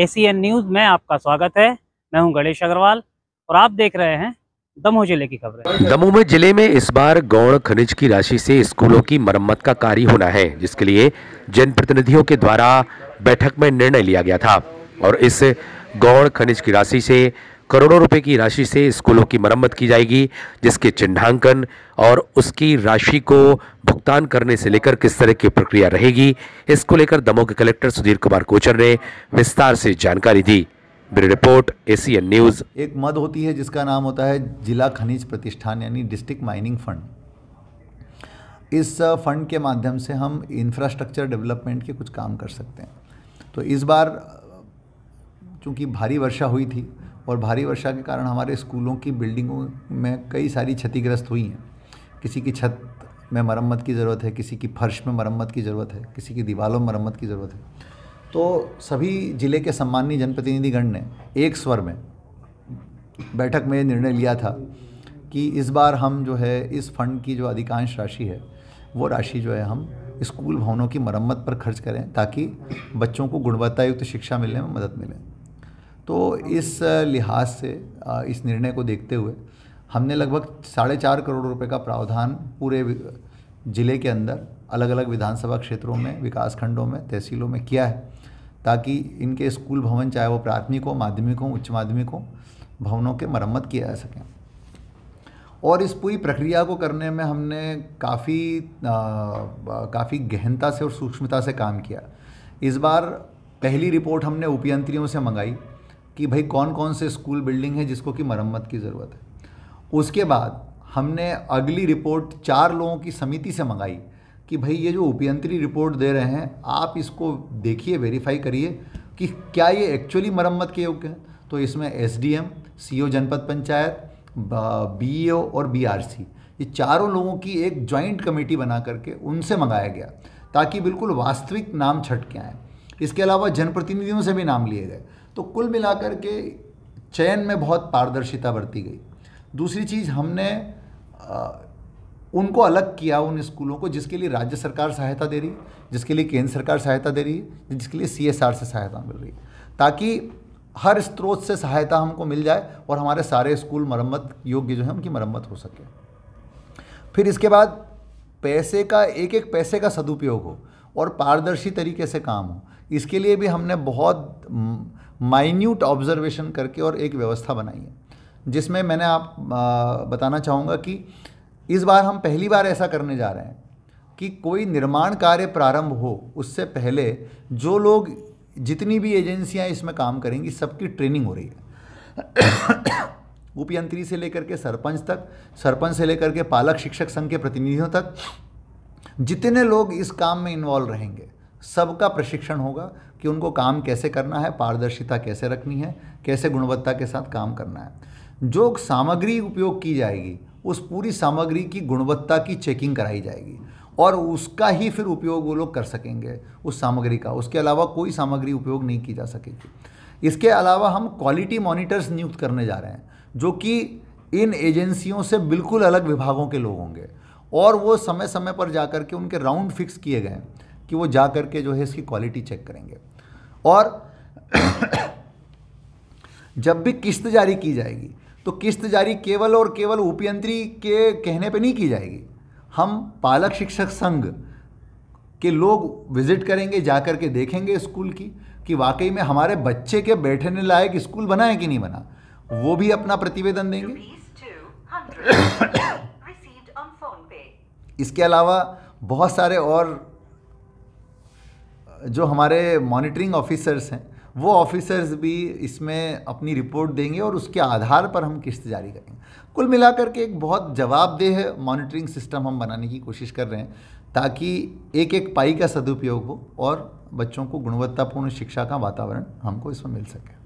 ACN news में आपका स्वागत है मैं हूं गणेश अग्रवाल और आप देख रहे हैं दमोह जिले की खबरें दमोह में जिले में इस बार गौण खनिज की राशि से स्कूलों की मरम्मत का कार्य होना है जिसके लिए जनप्रतिनिधियों के द्वारा बैठक में निर्णय लिया गया था और इस गौण खनिज की राशि से करोड़ों रुपए की राशि से स्कूलों की मरम्मत की जाएगी जिसके चिन्हांकन और उसकी राशि को भुगतान करने से लेकर किस तरह की प्रक्रिया रहेगी इसको लेकर दमोह के कलेक्टर सुधीर कुमार कोचर ने विस्तार से जानकारी दी ब्यूरो रिपोर्ट एसीएन न्यूज एक मद होती है जिसका नाम होता है जिला खनिज प्रतिष्ठान यानी डिस्ट्रिक्ट माइनिंग फंड इस फंड के माध्यम से हम इंफ्रास्ट्रक्चर डेवलपमेंट के कुछ काम कर सकते हैं तो इस बार चूंकि भारी वर्षा हुई थी और भारी वर्षा के कारण हमारे स्कूलों की बिल्डिंगों में कई सारी क्षतिग्रस्त हुई हैं किसी की छत में मरम्मत की ज़रूरत है किसी की फर्श में मरम्मत की ज़रूरत है किसी की दीवारों में मरम्मत की ज़रूरत है तो सभी ज़िले के सम्मानीय जनप्रतिनिधिगण ने एक स्वर में बैठक में निर्णय लिया था कि इस बार हम जो है इस फंड की जो अधिकांश राशि है वो राशि जो है हम स्कूल भवनों की मरम्मत पर खर्च करें ताकि बच्चों को गुणवत्तायुक्त शिक्षा मिलने में मदद मिले तो इस लिहाज से इस निर्णय को देखते हुए हमने लगभग साढ़े चार करोड़ रुपए का प्रावधान पूरे ज़िले के अंदर अलग अलग विधानसभा क्षेत्रों में विकास खंडों में तहसीलों में किया है ताकि इनके स्कूल भवन चाहे वो प्राथमिक हो माध्यमिक हो उच्च माध्यमिक हो भवनों के मरम्मत किया जा सकें और इस पूरी प्रक्रिया को करने में हमने काफ़ी काफ़ी गहनता से और सूक्ष्मता से काम किया इस बार पहली रिपोर्ट हमने उपयंत्रियों से मंगाई कि भाई कौन कौन से स्कूल बिल्डिंग है जिसको कि मरम्मत की ज़रूरत है उसके बाद हमने अगली रिपोर्ट चार लोगों की समिति से मंगाई कि भाई ये जो उपयंत्री रिपोर्ट दे रहे हैं आप इसको देखिए वेरीफाई करिए कि क्या ये एक्चुअली मरम्मत के योग्य है तो इसमें S D M C O जनपद पंचायत बी ओ e और बी आर सी ये चारों लोगों की एक जॉइंट कमेटी बना करके उनसे मंगाया गया ताकि बिल्कुल वास्तविक नाम छट के आएँ इसके अलावा जनप्रतिनिधियों से भी नाम लिए गए तो कुल मिलाकर के चयन में बहुत पारदर्शिता बरती गई दूसरी चीज़ हमने उनको अलग किया उन स्कूलों को जिसके लिए राज्य सरकार सहायता दे रही है जिसके लिए केंद्र सरकार सहायता दे रही है जिसके लिए सी से सहायता मिल रही है ताकि हर स्त्रोत से सहायता हमको मिल जाए और हमारे सारे स्कूल मरम्मत योग्य जो है उनकी मरम्मत हो सके फिर इसके बाद पैसे का एक एक पैसे का सदुपयोग हो और पारदर्शी तरीके से काम हो इसके लिए भी हमने बहुत माइन्यूट ऑब्जर्वेशन करके और एक व्यवस्था बनाई है जिसमें मैंने आप बताना चाहूँगा कि इस बार हम पहली बार ऐसा करने जा रहे हैं कि कोई निर्माण कार्य प्रारंभ हो उससे पहले जो लोग जितनी भी एजेंसियां इसमें काम करेंगी सबकी ट्रेनिंग हो रही है उपयंत्री से लेकर के सरपंच तक सरपंच से लेकर के पालक शिक्षक संघ के प्रतिनिधियों तक जितने लोग इस काम में इन्वॉल्व रहेंगे सबका प्रशिक्षण होगा कि उनको काम कैसे करना है पारदर्शिता कैसे रखनी है कैसे गुणवत्ता के साथ काम करना है जो सामग्री उपयोग की जाएगी उस पूरी सामग्री की गुणवत्ता की चेकिंग कराई जाएगी और उसका ही फिर उपयोग वो लोग कर सकेंगे उस सामग्री का उसके अलावा कोई सामग्री उपयोग नहीं की जा सकेगी इसके अलावा हम क्वालिटी मॉनिटर्स नियुक्त करने जा रहे हैं जो कि इन एजेंसियों से बिल्कुल अलग विभागों के लोग होंगे और वो समय समय पर जा कर के उनके राउंड फिक्स किए गए कि वो जा कर के जो है इसकी क्वालिटी चेक करेंगे और जब भी किस्त जारी की जाएगी तो किस्त जारी केवल और केवल उपयंत्री के कहने पे नहीं की जाएगी हम पालक शिक्षक संघ के लोग विजिट करेंगे जा कर के देखेंगे स्कूल की कि वाकई में हमारे बच्चे के बैठने लायक स्कूल बना है कि नहीं बना वो भी अपना प्रतिवेदन देंगे इसके अलावा बहुत सारे और जो हमारे मॉनिटरिंग ऑफिसर्स हैं वो ऑफिसर्स भी इसमें अपनी रिपोर्ट देंगे और उसके आधार पर हम किस्त जारी करेंगे कुल मिलाकर के एक बहुत जवाबदेह मॉनिटरिंग सिस्टम हम बनाने की कोशिश कर रहे हैं ताकि एक एक पाई का सदुपयोग हो और बच्चों को गुणवत्तापूर्ण शिक्षा का वातावरण हमको इसमें मिल सके